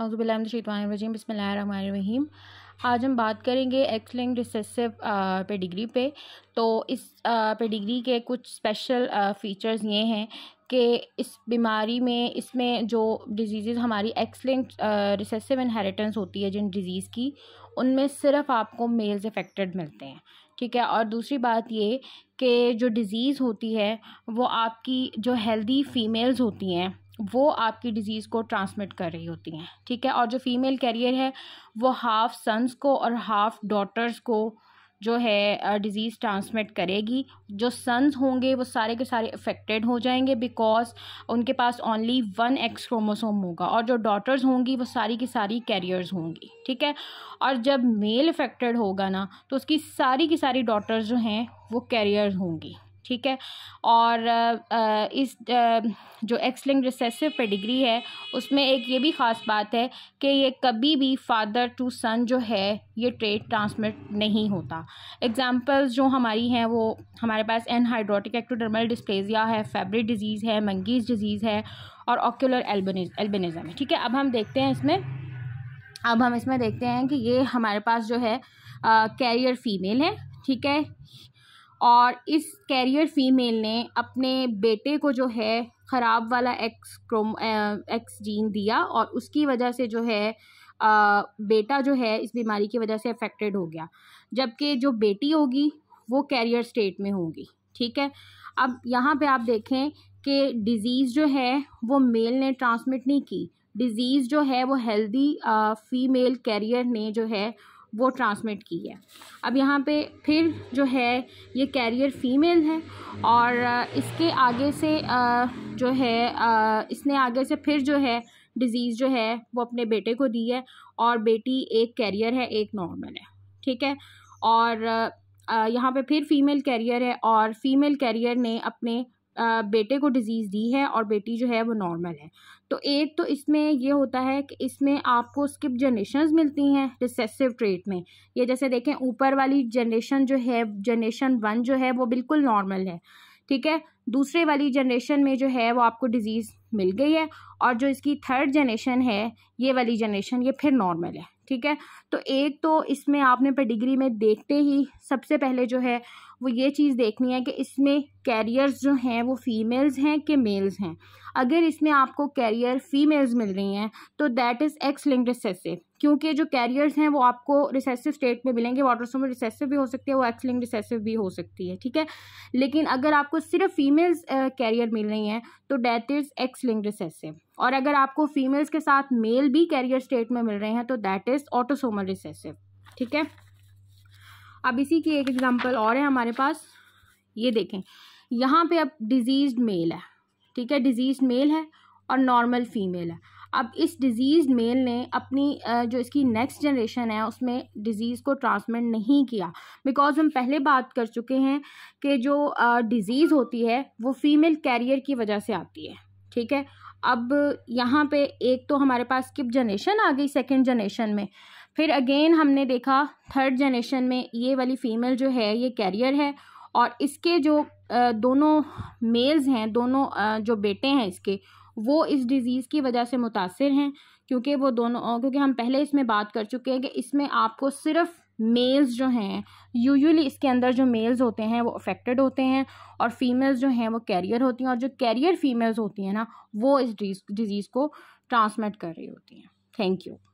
अज़बिल्लाशीतवानरजीम बसमीम आज हम बात करेंगे एक्सलिंग रिसेसिव पे डिग्री पे तो इस डिग्री के कुछ स्पेशल फ़ीचर्स ये हैं कि इस बीमारी में इसमें जो डिजीज़ हमारी एक्सलिंग रिसेसिव इनहेरिटेंस होती है जिन डिज़ीज़ की उनमें सिर्फ आपको मेल्स अफेक्टेड मिलते हैं ठीक है और दूसरी बात ये कि जो डिज़ीज़ होती है वो आपकी जो हेल्दी फ़ीमेल्स होती हैं वो आपकी डिज़ीज़ को ट्रांसमिट कर रही होती हैं ठीक है और जो फीमेल कैरियर है वो हाफ़ सन्स को और हाफ़ डॉटर्स को जो है डिज़ीज़ ट्रांसमिट करेगी जो सन्स होंगे वो सारे के सारे अफेक्टेड हो जाएंगे बिकॉज उनके पास ओनली वन एक्स क्रोमोसोम होगा और जो डॉटर्स होंगी वो सारी की सारी कैरियर्स होंगी ठीक है और जब मेल अफेक्टेड होगा ना तो उसकी सारी की सारी डॉटर्स जो हैं वो कैरियर्स होंगी ठीक है और इस जो एक्स रिसेसिव पेडिग्री है उसमें एक ये भी ख़ास बात है कि ये कभी भी फादर टू सन जो है ये ट्रेड ट्रांसमिट नहीं होता एग्जांपल्स जो हमारी हैं वो हमारे पास एनहाइड्रोटिक एक्टोडर्मल डिस्प्लेजिया है फैब्रिक डिजीज़ है मंगीज डिजीज़ है और ऑक्यूलर एल्बनिज एल्बनिज़म है ठीक है अब हम देखते हैं इसमें अब हम इसमें देखते हैं कि ये हमारे पास जो है कैरियर फीमेल है ठीक है और इस कैरियर फीमेल ने अपने बेटे को जो है ख़राब वाला एक्स क्रोम एक्स जीन दिया और उसकी वजह से जो है आ, बेटा जो है इस बीमारी की वजह से अफेक्टेड हो गया जबकि जो बेटी होगी वो कैरियर स्टेट में होगी ठीक है अब यहाँ पे आप देखें कि डिज़ीज़ जो है वो मेल ने ट्रांसमिट नहीं की डिज़ीज़ जो है वो हेल्दी फीमेल कैरियर ने जो है वो ट्रांसमिट की है अब यहाँ पे फिर जो है ये कैरियर फीमेल है और इसके आगे से जो है इसने आगे से फिर जो है डिज़ीज़ जो है वो अपने बेटे को दी है और बेटी एक कैरियर है एक नॉर्मल है ठीक है और यहाँ पे फिर फीमेल कैरियर है और फीमेल कैरियर ने अपने बेटे को डिज़ीज़ दी है और बेटी जो है वो नॉर्मल है तो एक तो इसमें ये होता है कि इसमें आपको स्किप जनरेशन मिलती हैं रिसेसिव ट्रेट में ये जैसे देखें ऊपर वाली जनरेशन जो है जनरेशन वन जो है वो बिल्कुल नॉर्मल है ठीक है दूसरे वाली जनरेशन में जो है वो आपको डिज़ीज़ मिल गई है और जो इसकी थर्ड जनरेशन है ये वाली जनरेशन ये फिर नॉर्मल है ठीक है तो एक तो इसमें आपने पेडिग्री में देखते ही सबसे पहले जो है वो ये चीज़ देखनी है कि इसमें कैरियर्स जो हैं वो फीमेल्स हैं कि मेल्स हैं अगर इसमें आपको कैरियर फीमेल्स मिल रही हैं तो that is X link recessive क्योंकि जो कैरियर्स हैं वो आपको रिसेसिव स्टेट में मिलेंगे वाटरसोम रिसेसिव भी हो सकती है वो एक्स लिंक रिसेसिव भी हो सकती है ठीक है लेकिन अगर आपको सिर्फ फीमेल्स कैरियर मिल रही हैं तो that is X link recessive और अगर आपको फीमेल्स के साथ मेल भी कैरियर स्टेट में मिल रहे हैं तो दैट इज़ ऑटोसोमल रिसेसिव ठीक है अब इसी की एक एग्ज़ाम्पल और है हमारे पास ये देखें यहाँ पे अब डिजीज मेल है ठीक है डिजीज मेल है और नॉर्मल फीमेल है अब इस डिज़ीज़ मेल ने अपनी जो इसकी नेक्स्ट जनरेशन है उसमें डिज़ीज़ को ट्रांसमिट नहीं किया बिकॉज हम पहले बात कर चुके हैं कि जो डिज़ीज़ होती है वो फीमेल कैरियर की वजह से आती है ठीक है अब यहाँ पे एक तो हमारे पास किप जनरेशन आ गई सेकेंड जनरेशन में फिर अगेन हमने देखा थर्ड जनरेशन में ये वाली फ़ीमेल जो है ये कैरियर है और इसके जो दोनों मेल्स हैं दोनों जो बेटे हैं इसके वो इस डिज़ीज़ की वजह से मुतासर हैं क्योंकि वो दोनों क्योंकि हम पहले इसमें बात कर चुके हैं कि इसमें आपको सिर्फ मेल्स जो हैं यूजुअली इसके अंदर जो मेल्स होते हैं वो अफेक्टेड होते हैं और फीमेल्स जो हैं वो कैरियर होती हैं और जो कैरियर फीमेल्स होती हैं ना वो इस डिज़ीज़ को ट्रांसमिट कर रही होती हैं थैंक यू